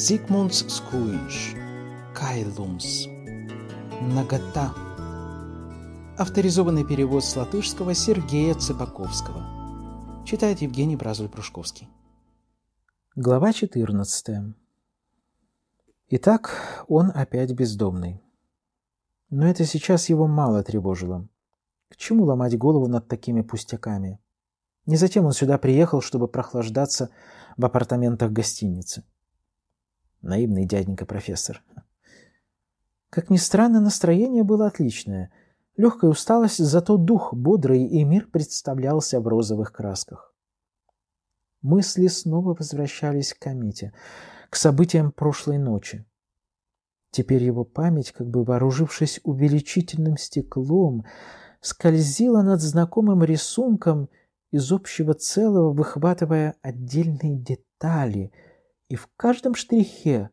Zigmunds skūjiņš, kailums, нагота. Авторизованный перевод с латышского Сергея Цыбаковского. Читает Евгений Бразуль-Прушковский. Глава 14. Итак, он опять бездомный. Но это сейчас его мало тревожило. К чему ломать голову над такими пустяками? Не затем он сюда приехал, чтобы прохлаждаться в апартаментах гостиницы. Наивный дяденька профессор. Как ни странно, настроение было отличное. Легкая усталость, зато дух бодрый, и мир представлялся в розовых красках. Мысли снова возвращались к комете, к событиям прошлой ночи. Теперь его память, как бы вооружившись увеличительным стеклом, скользила над знакомым рисунком — из общего целого, выхватывая отдельные детали, и в каждом штрихе,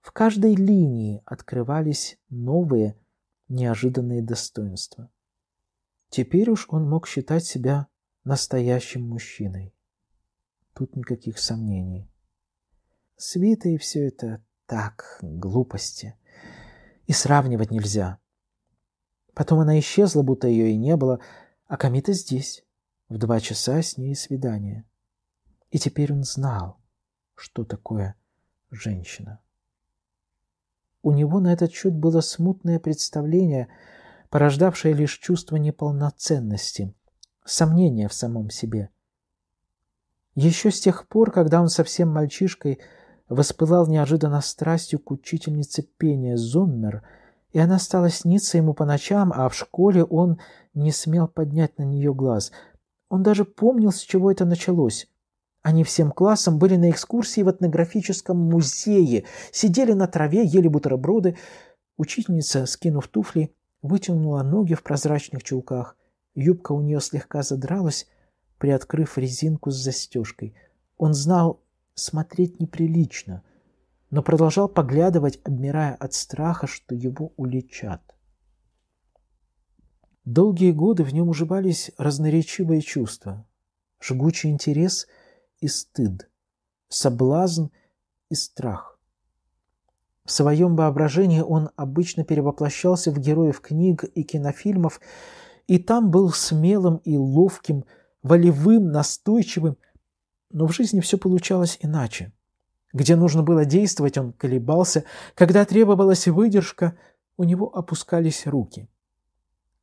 в каждой линии открывались новые, неожиданные достоинства. Теперь уж он мог считать себя настоящим мужчиной. Тут никаких сомнений. Свита и все это так, глупости. И сравнивать нельзя. Потом она исчезла, будто ее и не было, а Камита здесь. В два часа с ней свидание. И теперь он знал, что такое женщина. У него на этот счет было смутное представление, порождавшее лишь чувство неполноценности, сомнения в самом себе. Еще с тех пор, когда он совсем мальчишкой воспылал неожиданно страстью к учительнице пения Зоммер, и она стала сниться ему по ночам, а в школе он не смел поднять на нее глаз – он даже помнил, с чего это началось. Они всем классом были на экскурсии в этнографическом музее, сидели на траве, ели бутерброды. Учительница, скинув туфли, вытянула ноги в прозрачных чулках. Юбка у нее слегка задралась, приоткрыв резинку с застежкой. Он знал, смотреть неприлично, но продолжал поглядывать, обмирая от страха, что его уличат. Долгие годы в нем уживались разноречивые чувства, жгучий интерес и стыд, соблазн и страх. В своем воображении он обычно перевоплощался в героев книг и кинофильмов, и там был смелым и ловким, волевым, настойчивым, но в жизни все получалось иначе. Где нужно было действовать, он колебался, когда требовалась выдержка, у него опускались руки –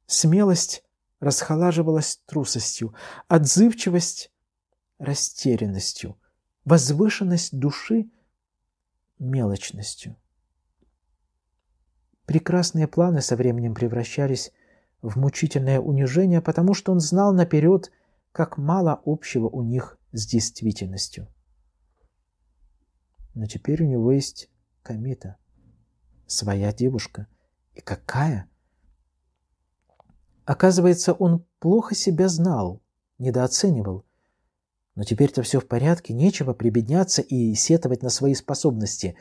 Смелость расхолаживалась трусостью, отзывчивость – растерянностью, возвышенность души – мелочностью. Прекрасные планы со временем превращались в мучительное унижение, потому что он знал наперед, как мало общего у них с действительностью. Но теперь у него есть Камита, своя девушка. И какая – Оказывается, он плохо себя знал, недооценивал. Но теперь-то все в порядке, нечего прибедняться и сетовать на свои способности.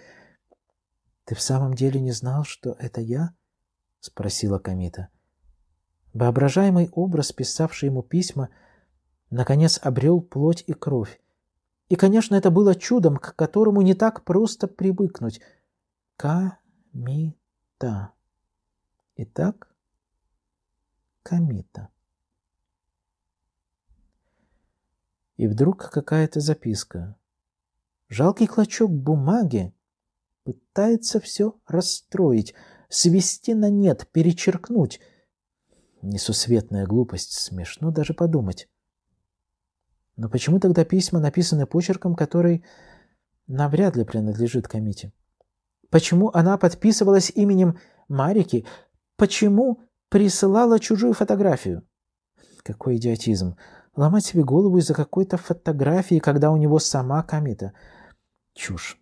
«Ты в самом деле не знал, что это я?» — спросила Камита. Воображаемый образ, писавший ему письма, наконец обрел плоть и кровь. И, конечно, это было чудом, к которому не так просто привыкнуть. Камита. Итак комита. И вдруг какая-то записка. Жалкий клочок бумаги пытается все расстроить, свести на нет, перечеркнуть. Несусветная глупость, смешно даже подумать. Но почему тогда письма написаны почерком, который навряд ли принадлежит комите? Почему она подписывалась именем Марики? Почему присылала чужую фотографию. Какой идиотизм. Ломать себе голову из-за какой-то фотографии, когда у него сама комета. Чушь.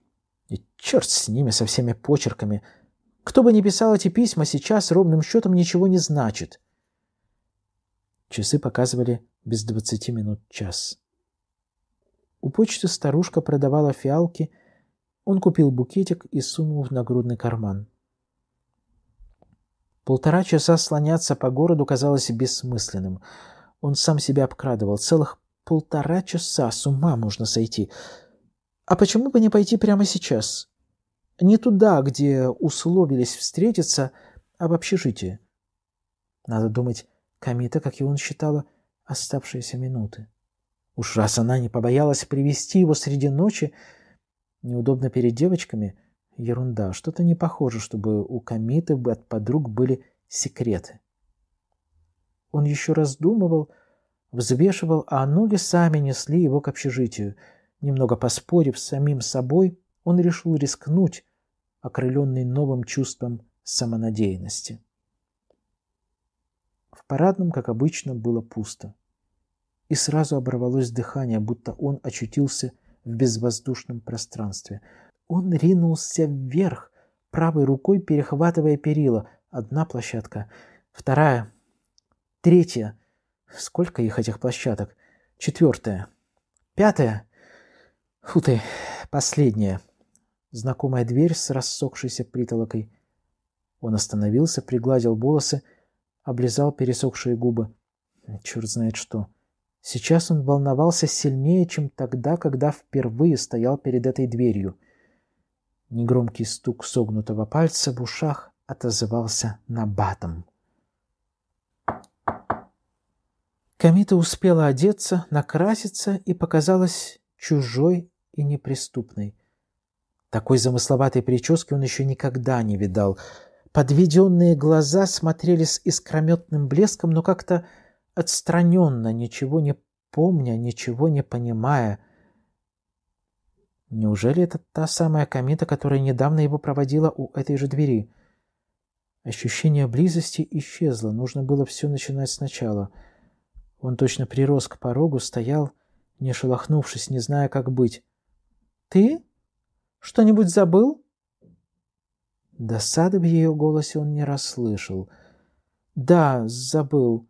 И черт с ними, со всеми почерками. Кто бы ни писал эти письма, сейчас ровным счетом ничего не значит. Часы показывали без двадцати минут час. У почты старушка продавала фиалки. Он купил букетик и сунул в нагрудный карман. Полтора часа слоняться по городу казалось бессмысленным. Он сам себя обкрадывал. Целых полтора часа с ума можно сойти. А почему бы не пойти прямо сейчас? Не туда, где условились встретиться, а в общежитие. Надо думать, Камита, как и он считала, оставшиеся минуты. Уж раз она не побоялась привести его среди ночи, неудобно перед девочками, Ерунда. Что-то не похоже, чтобы у Камиты от подруг были секреты. Он еще раздумывал, взвешивал, а ноги сами несли его к общежитию. Немного поспорив с самим собой, он решил рискнуть, окрыленный новым чувством самонадеянности. В парадном, как обычно, было пусто. И сразу оборвалось дыхание, будто он очутился в безвоздушном пространстве – он ринулся вверх, правой рукой перехватывая перила. Одна площадка, вторая, третья. Сколько их этих площадок? Четвертая. Пятая. Фу ты, последняя. Знакомая дверь с рассохшейся притолокой. Он остановился, пригладил волосы, облизал пересохшие губы. Черт знает что. Сейчас он волновался сильнее, чем тогда, когда впервые стоял перед этой дверью — Негромкий стук согнутого пальца в ушах отозвался набатом. Камита успела одеться, накраситься и показалась чужой и неприступной. Такой замысловатой прически он еще никогда не видал. Подведенные глаза смотрели с искрометным блеском, но как-то отстраненно, ничего не помня, ничего не понимая – Неужели это та самая комета, которая недавно его проводила у этой же двери? Ощущение близости исчезло, нужно было все начинать сначала. Он точно прирос к порогу, стоял, не шелохнувшись, не зная, как быть. «Ты? Что-нибудь забыл?» Досады в ее голосе он не расслышал. «Да, забыл.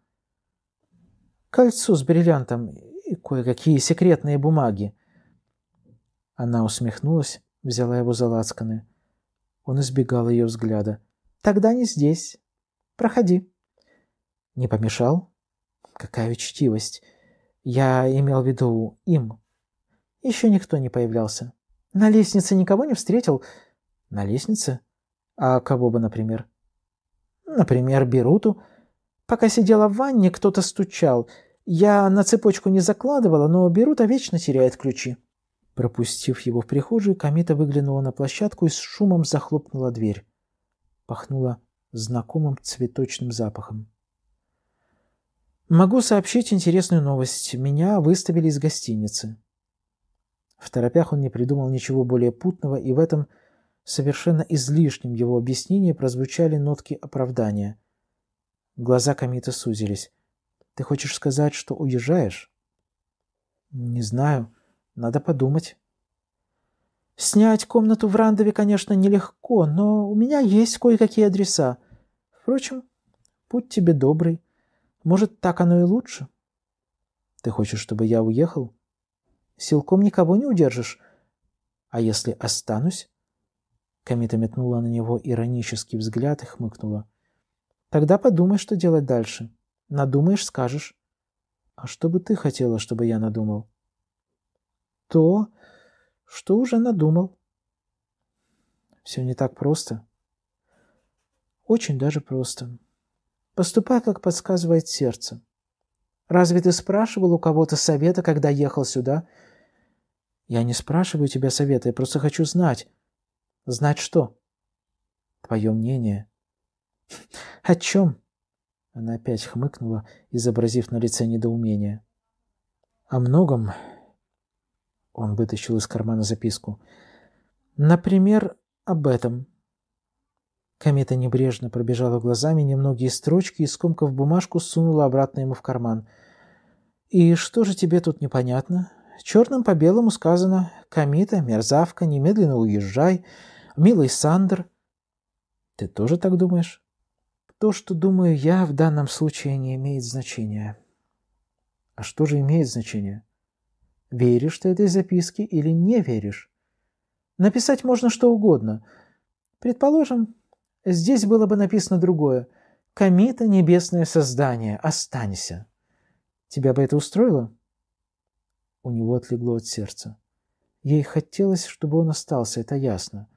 Кольцо с бриллиантом и кое-какие секретные бумаги». Она усмехнулась, взяла его за лацканы. Он избегал ее взгляда. «Тогда не здесь. Проходи». «Не помешал?» «Какая учтивость! Я имел в виду им». Еще никто не появлялся. «На лестнице никого не встретил?» «На лестнице? А кого бы, например?» «Например, Беруту. Пока сидела в ванне, кто-то стучал. Я на цепочку не закладывала, но Берута вечно теряет ключи». Пропустив его в прихожую, комета выглянула на площадку и с шумом захлопнула дверь. Пахнула знакомым цветочным запахом. Могу сообщить интересную новость. Меня выставили из гостиницы. В торопях он не придумал ничего более путного, и в этом совершенно излишнем его объяснении прозвучали нотки оправдания. Глаза Камита сузились. «Ты хочешь сказать, что уезжаешь?» «Не знаю», надо подумать. Снять комнату в Рандове, конечно, нелегко, но у меня есть кое-какие адреса. Впрочем, путь тебе добрый. Может, так оно и лучше. Ты хочешь, чтобы я уехал? Силком никого не удержишь. А если останусь? Комита метнула на него иронический взгляд и хмыкнула. Тогда подумай, что делать дальше. Надумаешь, скажешь. А что бы ты хотела, чтобы я надумал? то, что уже надумал. Все не так просто. Очень даже просто. Поступай, как подсказывает сердце. Разве ты спрашивал у кого-то совета, когда ехал сюда? Я не спрашиваю тебя совета, я просто хочу знать. Знать что? Твое мнение. О чем? Она опять хмыкнула, изобразив на лице недоумение. О многом, он вытащил из кармана записку. «Например, об этом». Комета небрежно пробежала глазами немногие строчки и, скомкав бумажку, сунула обратно ему в карман. «И что же тебе тут непонятно? Черным по белому сказано «Комета, мерзавка, немедленно уезжай, милый Сандер». Ты тоже так думаешь? То, что думаю я, в данном случае не имеет значения. А что же имеет значение? Веришь ты этой записке или не веришь? Написать можно что угодно. Предположим, здесь было бы написано другое. «Комита, небесное создание, останься». Тебя бы это устроило? У него отлегло от сердца. Ей хотелось, чтобы он остался, это ясно.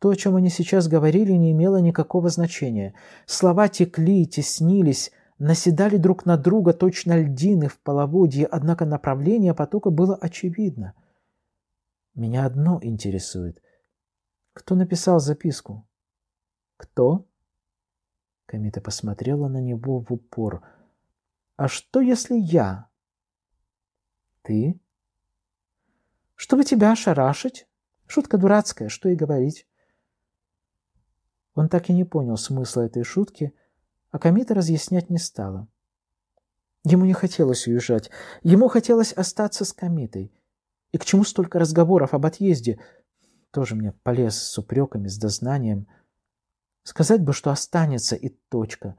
То, о чем они сейчас говорили, не имело никакого значения. Слова текли, теснились, наседали друг на друга точно льдины в половодье, однако направление потока было очевидно. Меня одно интересует. Кто написал записку? Кто? Камита посмотрела на него в упор. А что, если я? Ты? Чтобы тебя ошарашить? Шутка дурацкая, что и говорить. Он так и не понял смысла этой шутки, а Камита разъяснять не стала. Ему не хотелось уезжать. Ему хотелось остаться с Камитой. И к чему столько разговоров об отъезде? Тоже мне полез с упреками, с дознанием. Сказать бы, что останется и точка.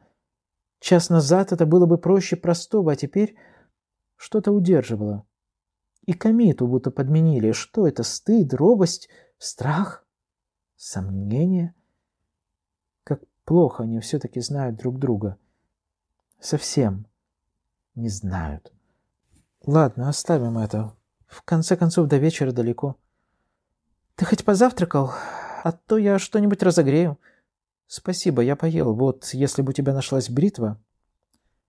Час назад это было бы проще простого, а теперь что-то удерживало. И Камиту будто подменили. Что это? Стыд, робость, страх, сомнение — плохо они все-таки знают друг друга. Совсем не знают. Ладно, оставим это. В конце концов, до вечера далеко. Ты хоть позавтракал? А то я что-нибудь разогрею. Спасибо, я поел. Вот, если бы у тебя нашлась бритва.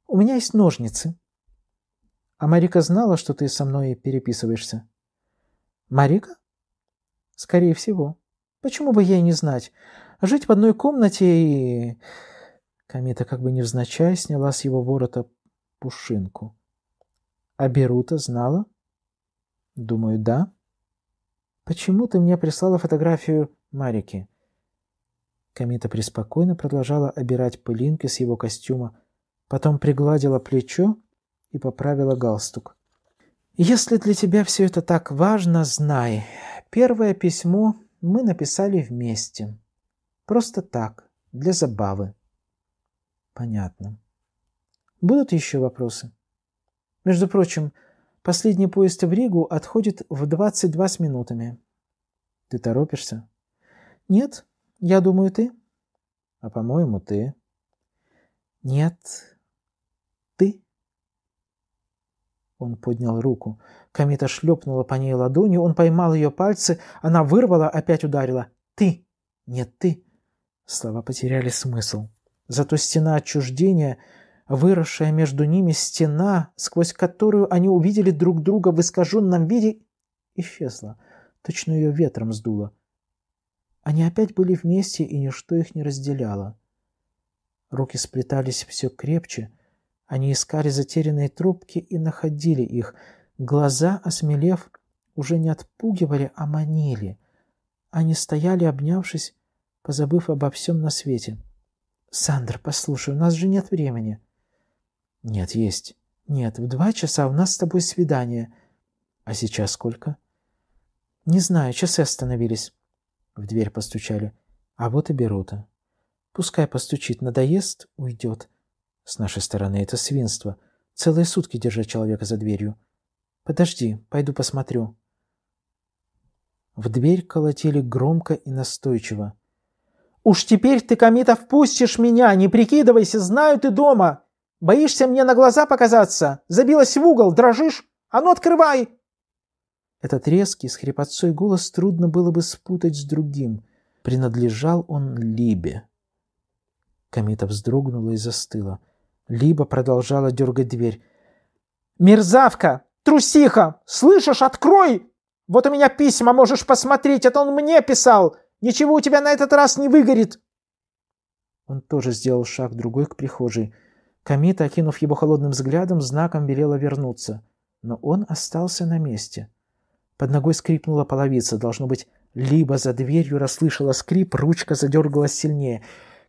У меня есть ножницы. А Марика знала, что ты со мной переписываешься? Марика? Скорее всего. Почему бы ей не знать? Жить в одной комнате и... Комета как бы невзначай сняла с его ворота пушинку. А Берута знала? Думаю, да. Почему ты мне прислала фотографию Марики? Комета преспокойно продолжала обирать пылинки с его костюма, потом пригладила плечо и поправила галстук. «Если для тебя все это так важно, знай. Первое письмо мы написали вместе. Просто так, для забавы. Понятно. Будут еще вопросы? Между прочим, последний поезд в Ригу отходит в 22 с минутами. Ты торопишься? Нет, я думаю, ты. А по-моему, ты. Нет, ты. Он поднял руку. Комета шлепнула по ней ладонью, он поймал ее пальцы, она вырвала, опять ударила. Ты. Нет, ты. Слова потеряли смысл. Зато стена отчуждения, выросшая между ними стена, сквозь которую они увидели друг друга в искаженном виде, исчезла. Точно ее ветром сдуло. Они опять были вместе, и ничто их не разделяло. Руки сплетались все крепче. Они искали затерянные трубки и находили их. Глаза, осмелев, уже не отпугивали, а манили. Они стояли, обнявшись, позабыв обо всем на свете. «Сандр, послушай, у нас же нет времени». «Нет, есть». «Нет, в два часа у нас с тобой свидание». «А сейчас сколько?» «Не знаю, часы остановились». В дверь постучали. «А вот и Берута». «Пускай постучит, надоест, уйдет». «С нашей стороны это свинство. Целые сутки держать человека за дверью». «Подожди, пойду посмотрю». В дверь колотили громко и настойчиво. «Уж теперь ты, Комитов, пустишь меня, не прикидывайся, знаю ты дома. Боишься мне на глаза показаться? Забилась в угол, дрожишь? А ну открывай!» Этот резкий, с хрипотцой голос трудно было бы спутать с другим. Принадлежал он Либе. Комитов вздрогнула и застыла. Либа продолжала дергать дверь. «Мерзавка! Трусиха! Слышишь, открой! Вот у меня письма, можешь посмотреть, это он мне писал! Ничего у тебя на этот раз не выгорит!» Он тоже сделал шаг другой к прихожей. Камита, окинув его холодным взглядом, знаком велела вернуться. Но он остался на месте. Под ногой скрипнула половица. Должно быть, либо за дверью расслышала скрип, ручка задергалась сильнее.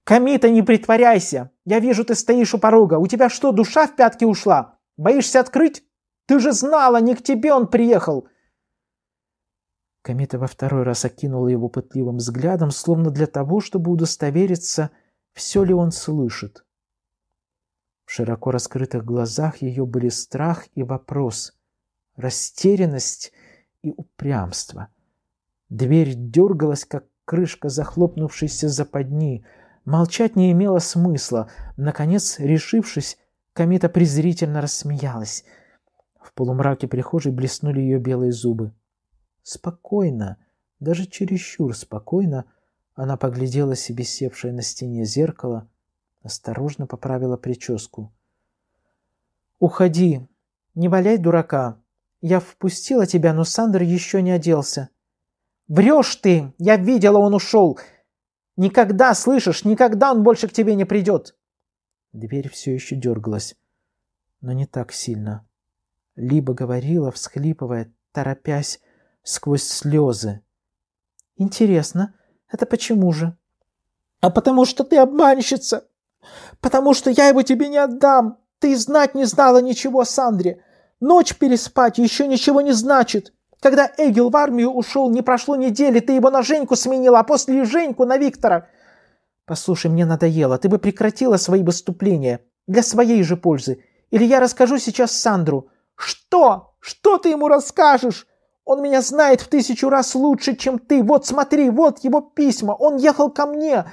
«Камита, не притворяйся! Я вижу, ты стоишь у порога. У тебя что, душа в пятки ушла? Боишься открыть? Ты же знала, не к тебе он приехал!» Комета во второй раз окинула его пытливым взглядом, словно для того, чтобы удостовериться, все ли он слышит. В широко раскрытых глазах ее были страх и вопрос, растерянность и упрямство. Дверь дергалась, как крышка захлопнувшейся западни. Молчать не имело смысла. Наконец, решившись, Комета презрительно рассмеялась. В полумраке прихожей блеснули ее белые зубы. Спокойно, даже чересчур спокойно, она поглядела себе севшее на стене зеркало, осторожно поправила прическу. «Уходи! Не валяй дурака! Я впустила тебя, но Сандер еще не оделся!» «Врешь ты! Я видела, он ушел! Никогда, слышишь, никогда он больше к тебе не придет!» Дверь все еще дергалась, но не так сильно. Либо говорила, всхлипывая, торопясь, сквозь слезы. «Интересно, это почему же?» «А потому что ты обманщица! Потому что я его тебе не отдам! Ты знать не знала ничего, Сандре! Ночь переспать еще ничего не значит!» Когда Эгил в армию ушел, не прошло недели, ты его на Женьку сменила, а после Женьку на Виктора. Послушай, мне надоело. Ты бы прекратила свои выступления. Для своей же пользы. Или я расскажу сейчас Сандру. Что? Что ты ему расскажешь? Он меня знает в тысячу раз лучше, чем ты. Вот смотри, вот его письма. Он ехал ко мне.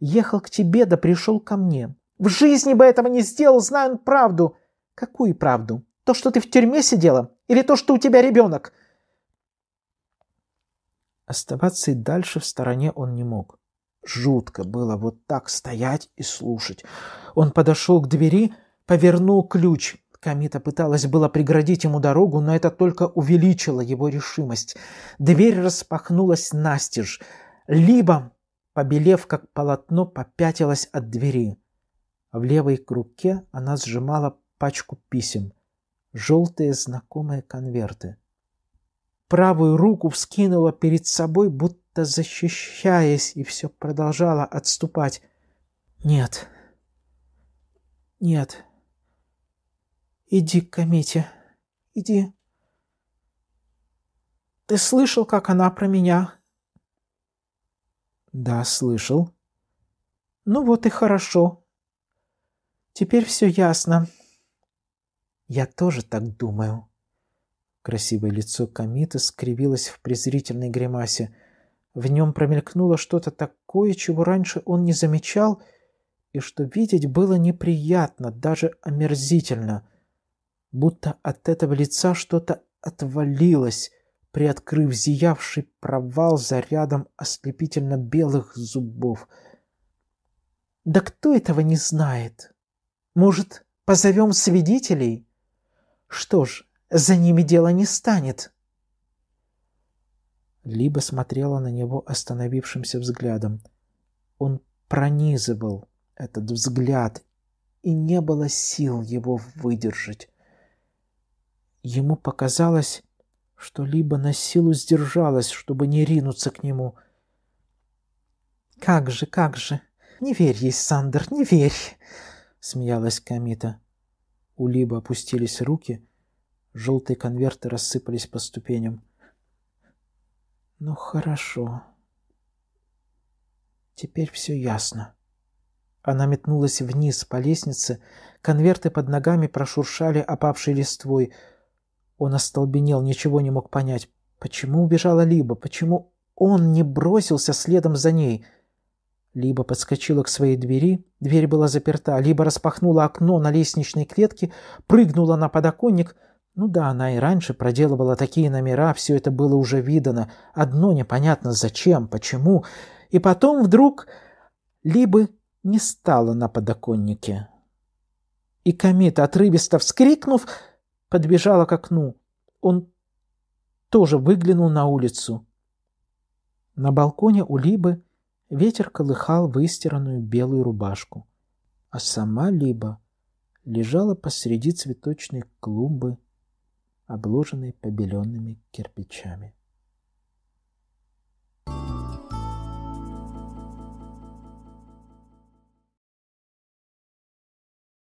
Ехал к тебе, да пришел ко мне. В жизни бы этого не сделал, знаю правду. Какую правду? То, что ты в тюрьме сидела? Или то, что у тебя ребенок? Оставаться и дальше в стороне он не мог. Жутко было вот так стоять и слушать. Он подошел к двери, повернул ключ. Камита пыталась было преградить ему дорогу, но это только увеличило его решимость. Дверь распахнулась настежь. Либо, побелев как полотно, попятилась от двери. В левой руке она сжимала пачку писем. Желтые знакомые конверты. Правую руку вскинула перед собой, будто защищаясь, и все продолжала отступать. «Нет, нет, Иди к Комите. Иди. Ты слышал, как она про меня? Да, слышал. Ну вот и хорошо. Теперь все ясно. Я тоже так думаю. Красивое лицо Камиты скривилось в презрительной гримасе. В нем промелькнуло что-то такое, чего раньше он не замечал, и что видеть было неприятно, даже омерзительно будто от этого лица что-то отвалилось, приоткрыв зиявший провал за рядом ослепительно белых зубов. «Да кто этого не знает? Может, позовем свидетелей? Что ж, за ними дело не станет!» Либо смотрела на него остановившимся взглядом. Он пронизывал этот взгляд, и не было сил его выдержать. Ему показалось, что Либо на силу сдержалась, чтобы не ринуться к нему. «Как же, как же! Не верь ей, Сандер, не верь!» — смеялась Камита. У Либо опустились руки, желтые конверты рассыпались по ступеням. «Ну хорошо. Теперь все ясно». Она метнулась вниз по лестнице, конверты под ногами прошуршали опавшей листвой — он остолбенел, ничего не мог понять. Почему убежала Либа? Почему он не бросился следом за ней? Либа подскочила к своей двери, дверь была заперта. Либа распахнула окно на лестничной клетке, прыгнула на подоконник. Ну да, она и раньше проделывала такие номера, все это было уже видано. Одно непонятно зачем, почему. И потом вдруг Либы не стала на подоконнике. И Камит, отрывисто вскрикнув, подбежала к окну. Он тоже выглянул на улицу. На балконе у Либы ветер колыхал выстиранную белую рубашку, а сама Либа лежала посреди цветочной клумбы, обложенной побеленными кирпичами.